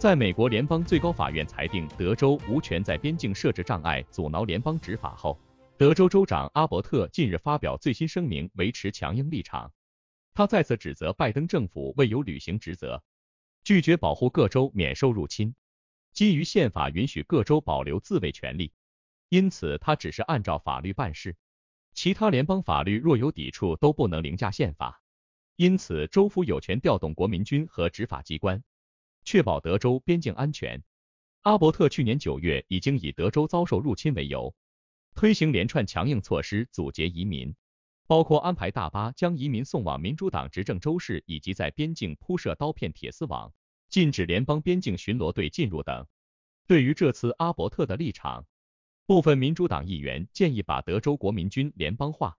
在美国联邦最高法院裁定德州无权在边境设置障碍阻挠联邦执法后，德州州长阿伯特近日发表最新声明，维持强硬立场。他再次指责拜登政府未有履行职责，拒绝保护各州免受入侵。基于宪法允许各州保留自卫权利，因此他只是按照法律办事。其他联邦法律若有抵触，都不能凌驾宪法，因此州府有权调动国民军和执法机关。确保德州边境安全。阿伯特去年九月已经以德州遭受入侵为由，推行连串强硬措施阻截移民，包括安排大巴将移民送往民主党执政州市，以及在边境铺设刀片铁丝网，禁止联邦边境巡逻队进入等。对于这次阿伯特的立场，部分民主党议员建议把德州国民军联邦化，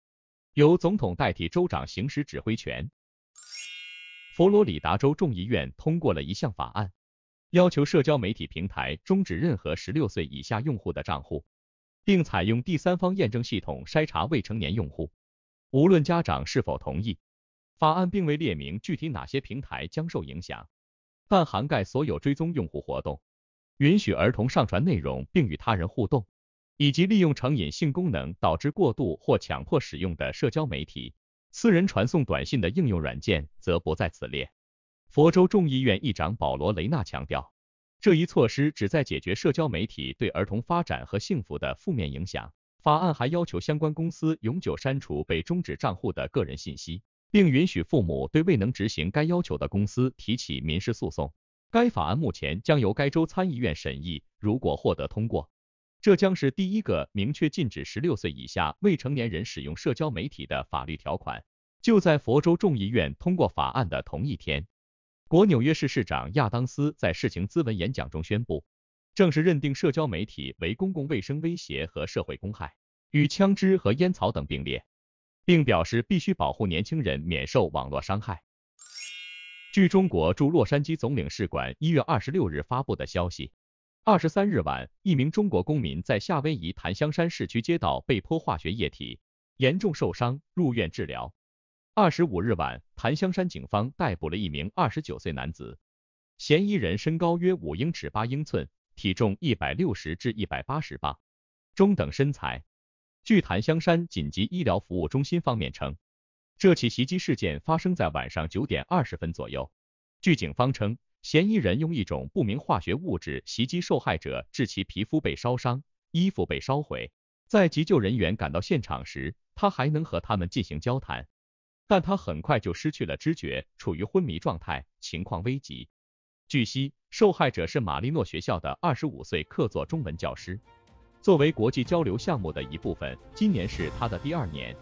由总统代替州长行使指挥权。佛罗里达州众议院通过了一项法案，要求社交媒体平台终止任何十六岁以下用户的账户，并采用第三方验证系统筛查未成年用户。无论家长是否同意，法案并未列明具体哪些平台将受影响，但涵盖所有追踪用户活动、允许儿童上传内容并与他人互动，以及利用成瘾性功能导致过度或强迫使用的社交媒体。私人传送短信的应用软件则不在此列。佛州众议院议长保罗·雷纳强调，这一措施旨在解决社交媒体对儿童发展和幸福的负面影响。法案还要求相关公司永久删除被终止账户的个人信息，并允许父母对未能执行该要求的公司提起民事诉讼。该法案目前将由该州参议院审议，如果获得通过。这将是第一个明确禁止十六岁以下未成年人使用社交媒体的法律条款。就在佛州众议院通过法案的同一天，国纽约市市长亚当斯在事情咨文演讲中宣布，正式认定社交媒体为公共卫生威胁和社会公害，与枪支和烟草等并列，并表示必须保护年轻人免受网络伤害。据中国驻洛杉矶总领事馆一月二十六日发布的消息。二十三日晚，一名中国公民在夏威夷檀香山市区街道被泼化学液体，严重受伤，入院治疗。二十五日晚，檀香山警方逮捕了一名二十九岁男子，嫌疑人身高约五英尺八英寸，体重一百六十至一百八十磅，中等身材。据檀香山紧急医疗服务中心方面称，这起袭击事件发生在晚上九点二十分左右。据警方称。嫌疑人用一种不明化学物质袭击受害者，致其皮肤被烧伤，衣服被烧毁。在急救人员赶到现场时，他还能和他们进行交谈，但他很快就失去了知觉，处于昏迷状态，情况危急。据悉，受害者是马利诺学校的25岁客座中文教师，作为国际交流项目的一部分，今年是他的第二年。